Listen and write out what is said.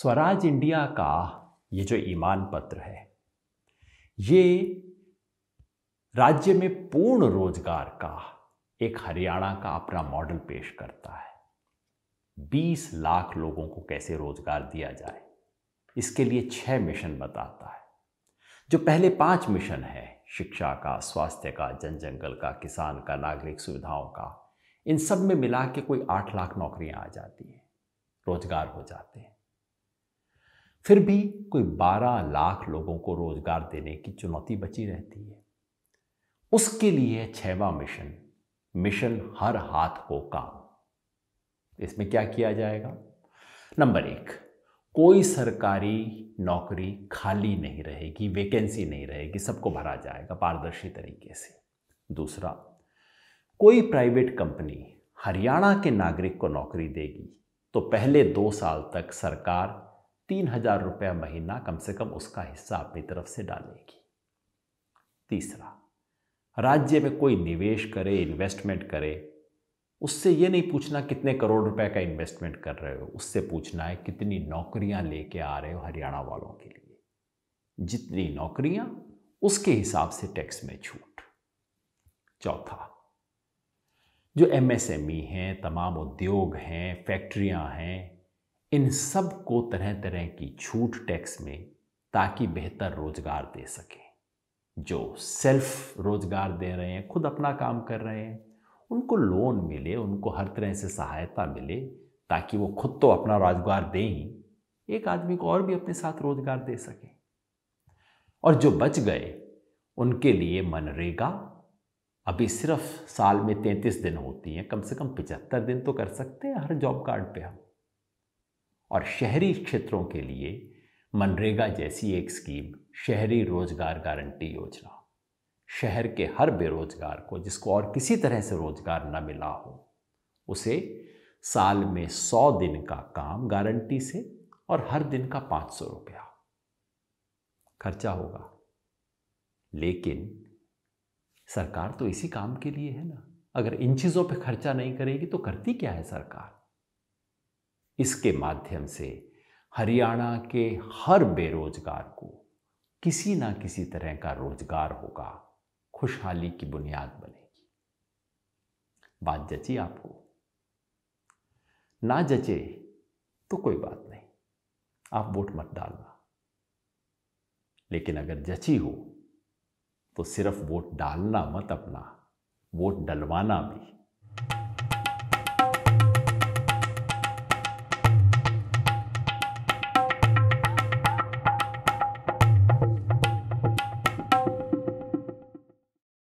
Swaraj India का ये जो ईमान पत्र है ये राज्य में पूर्ण रोजगार का एक हरियाणा का अपना मॉडल पेश करता है 20 लाख लोगों को कैसे रोजगार दिया जाए इसके लिए छह मिशन बताता है जो पहले पांच मिशन है शिक्षा का स्वास्थ्य का जन जंगल का किसान का नागरिक सुविधाओं का इन सब में मिला के कोई आठ लाख नौकरियां आ जाती हैं रोजगार हो जाते हैं फिर भी कोई 12 लाख लोगों को रोजगार देने की चुनौती बची रहती है उसके लिए छवा मिशन मिशन हर हाथ हो काम इसमें क्या किया जाएगा नंबर एक कोई सरकारी नौकरी खाली नहीं रहेगी वैकेंसी नहीं रहेगी सबको भरा जाएगा पारदर्शी तरीके से दूसरा कोई प्राइवेट कंपनी हरियाणा के नागरिक को नौकरी देगी तो पहले दो साल तक सरकार तीन हजार रुपया महीना कम से कम उसका हिस्सा अपनी तरफ से डालेगी तीसरा राज्य में कोई निवेश करे इन्वेस्टमेंट करे उससे ये नहीं पूछना कितने करोड़ रुपए का इन्वेस्टमेंट कर रहे हो उससे पूछना है कितनी नौकरियां लेके आ रहे हो हरियाणा वालों के लिए जितनी नौकरियां उसके हिसाब से टैक्स में छूट चौथा जो एमएसएमई e हैं तमाम उद्योग हैं फैक्ट्रियां हैं इन सब को तरह तरह की छूट टैक्स में ताकि बेहतर रोजगार दे सकें जो सेल्फ रोजगार दे रहे हैं खुद अपना काम कर रहे हैं उनको लोन मिले उनको हर तरह से सहायता मिले ताकि वो खुद तो अपना रोजगार दें ही एक आदमी को और भी अपने साथ रोजगार दे सके और जो बच गए उनके लिए मनरेगा अभी सिर्फ साल में तैंतीस दिन होती हैं कम से कम पिचहत्तर दिन तो कर सकते हैं हर जॉब कार्ड पे हम और शहरी क्षेत्रों के लिए मनरेगा जैसी एक स्कीम शहरी रोजगार गारंटी योजना शहर के हर बेरोजगार को जिसको और किसी तरह से रोजगार न मिला हो उसे साल में सौ दिन का काम गारंटी से और हर दिन का पांच सौ रुपया खर्चा होगा लेकिन सरकार तो इसी काम के लिए है ना अगर इन चीज़ों पे खर्चा नहीं करेगी तो करती क्या है सरकार इसके माध्यम से हरियाणा के हर बेरोजगार को किसी ना किसी तरह का रोजगार होगा खुशहाली की बुनियाद बनेगी बात जची आपको ना जचे तो कोई बात नहीं आप वोट मत डालना लेकिन अगर जची हो तो सिर्फ वोट डालना मत अपना वोट डलवाना भी